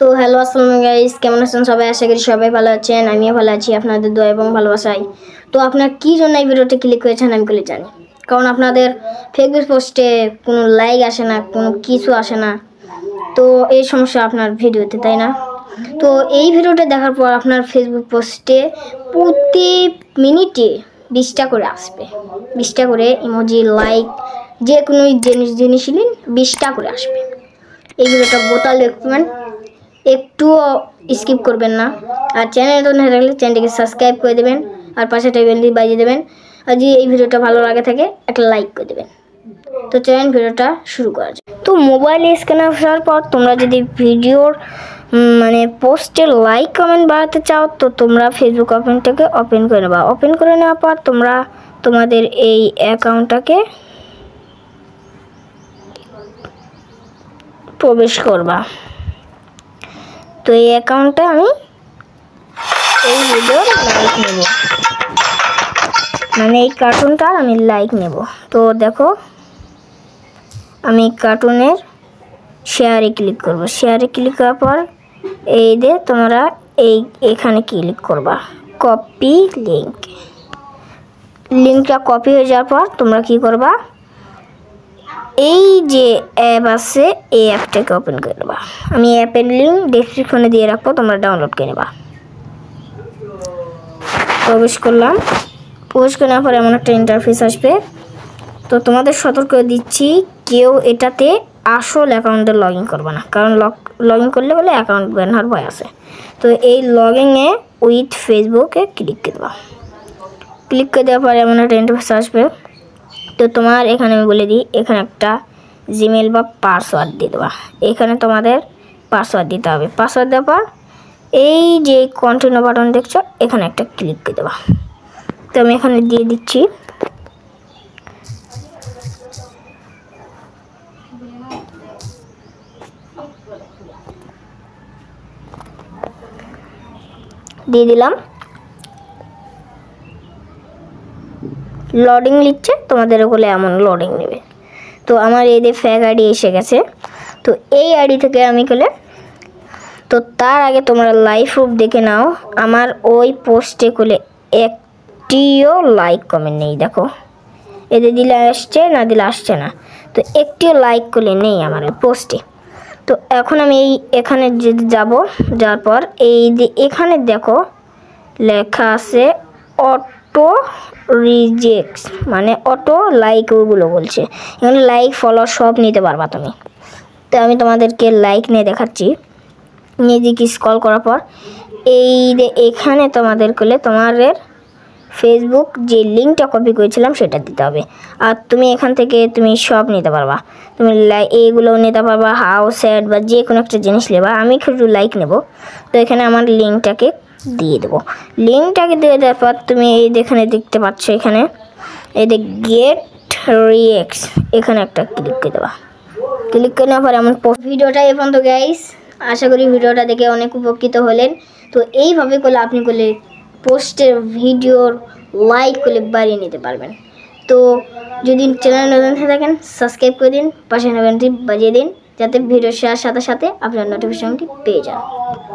তো হ্যালো আসসালামু গাইস কেমন আছেন সবাই আশা করি সবাই ভালো আছেন আমিও ভালো আছি আপনাদের দোয়া এবং ভালোবাসাই তো আপনার কী জন্য এই ভিডিওটি ক্লিক করেছেন আমি বলে জানি কারণ আপনাদের ফেসবুক পোস্টে কোনো লাইক আসে না কোনো কিছু আসে না তো এই সমস্যা আপনার ভিডিওতে তাই না তো এই ভিডিওটা দেখার পর আপনার ফেসবুক পোস্টে প্রতি মিনিটে বিশটা করে আসবে বিশটা করে ইমোজি লাইক যে কোনো জিনিস জিনিস নিন বিশটা করে আসবে এই ভিডিওটা বোতাল দেখবেন একটুও স্কিপ করবেন না আর চ্যানেল তো না থাকলে চ্যানেলটিকে সাবস্ক্রাইব করে দেবেন আর পাশে টাইবেন বাজিয়ে দেবেন আর যদি এই ভিডিওটা ভালো লাগে থাকে একটা লাইক করে দেবেন তো চ্যানেল ভিডিওটা শুরু করা যায় তো মোবাইলে স্ক্রিন আসার পর তোমরা যদি ভিডিওর মানে পোস্টে লাইক কমেন্ট বাড়াতে চাও তো তোমরা ফেসবুক অ্যাকাউন্টটাকে ওপেন করে নেবা ওপেন করে নেওয়ার পর তোমরা তোমাদের এই অ্যাকাউন্টটাকে প্রবেশ করবা তো এই অ্যাকাউন্টে আমি এই ভিডিওর লাইক নেব মানে এই কার্টুনটার আমি লাইক নেব তো দেখো আমি কার্টুনের শেয়ারে ক্লিক করব শেয়ারে ক্লিক করার পর এই দিয়ে তোমরা এই এখানে ক্লিক করবা কপি লিঙ্ক লিঙ্কটা কপি হয়ে যাওয়ার পর তোমরা কি করবা এই যে অ্যাপ আছে এই অ্যাপটাকে ওপেন করে নেবা আমি অ্যাপের লিঙ্ক ডিসক্রিপশনে দিয়ে রাখবো তোমরা ডাউনলোড করে নেবা প্রবেশ করলাম প্রবেশ করে নেওয়ার পরে এমন একটা ইন্টারফেস আসবে তো তোমাদের সতর্ক দিচ্ছি কেউ এটাতে আসল অ্যাকাউন্টে লগ ইন করবে না কারণ লগ লগ ইন করলে বলে অ্যাকাউন্ট ব্যান হওয়ার ভয় আছে তো এই লগ ইনে উইথ ফেসবুকে ক্লিক করে দেওয়া ক্লিক করে দেওয়ার পরে এমন একটা ইন্টারফেস আসবে তো তোমার এখানে আমি বলে দিই এখানে একটা জিমেল বা পাসওয়ার্ড দিয়ে দেওয়া এখানে তোমাদের পাসওয়ার্ড দিতে হবে পাসওয়ার্ড দেওয়ার পর এই যে কন্টিনিউ বাটন দেখছো এখানে একটা ক্লিক দিয়ে দেওয়া তো আমি এখানে দিয়ে দিচ্ছি দিয়ে দিলাম লডিং লিখছে তোমাদের ওগুলো এমন লডিং নেবে তো আমার এই যে ফ্যাক আইডি এসে গেছে তো এই আইডি থেকে আমি গেলে তো তার আগে তোমরা লাইফ রুপ দেখে নাও আমার ওই পোস্টে খুলে একটিও লাইক কমেন্ট নেই দেখো এতে দিলে আসছে না দিলে আসছে না তো একটিও লাইক করলে নেই আমার ওই পোস্টে তো এখন আমি এই এখানে যাব যাওয়ার পর এই যে এখানে দেখো লেখা আছে অট অটো রিজেক্টস মানে অটো লাইক ওগুলো বলছে এখানে লাইক ফলো সব নিতে পারবা তুমি তো আমি তোমাদেরকে লাইক নিয়ে দেখাচ্ছি নিজেক স্কল করার পর এই এখানে তোমাদের করলে তোমাদের ফেসবুক যে লিঙ্কটা কপি করেছিলাম সেটা দিতে হবে আর তুমি এখান থেকে তুমি সব নিতে পারবা তুমি লাই এইগুলোও নিতে পারবা হাউস অ্যাড বা যে কোনো একটা জিনিস নেবা আমি একটু লাইক নেব তো এখানে আমার লিঙ্কটাকে দিয়ে দেবো লিঙ্কটাকে দিয়ে দেওয়ার পর তুমি এই এখানে দেখতে পাচ্ছ এখানে এদের গেট রিয়েক্স এখানে একটা ক্লিক করে দেবা ক্লিক করে নেওয়ার পর এমন ভিডিওটা এ পর্যন্ত গাইস আশা করি ভিডিওটা দেখে অনেক উপকৃত হলেন তো এইভাবে করলে আপনি করলে পোস্টের ভিডিওর লাইক করলে বাড়িয়ে নিতে পারবেন তো যদি চ্যানেল নতুন হয়ে থাকেন সাবস্ক্রাইব করে দিন পাশে নোবেনটি বাজিয়ে দিন যাতে ভিডিও শেয়ার সাথে সাথে আপনার নোটিফিকেশনটি পেয়ে যান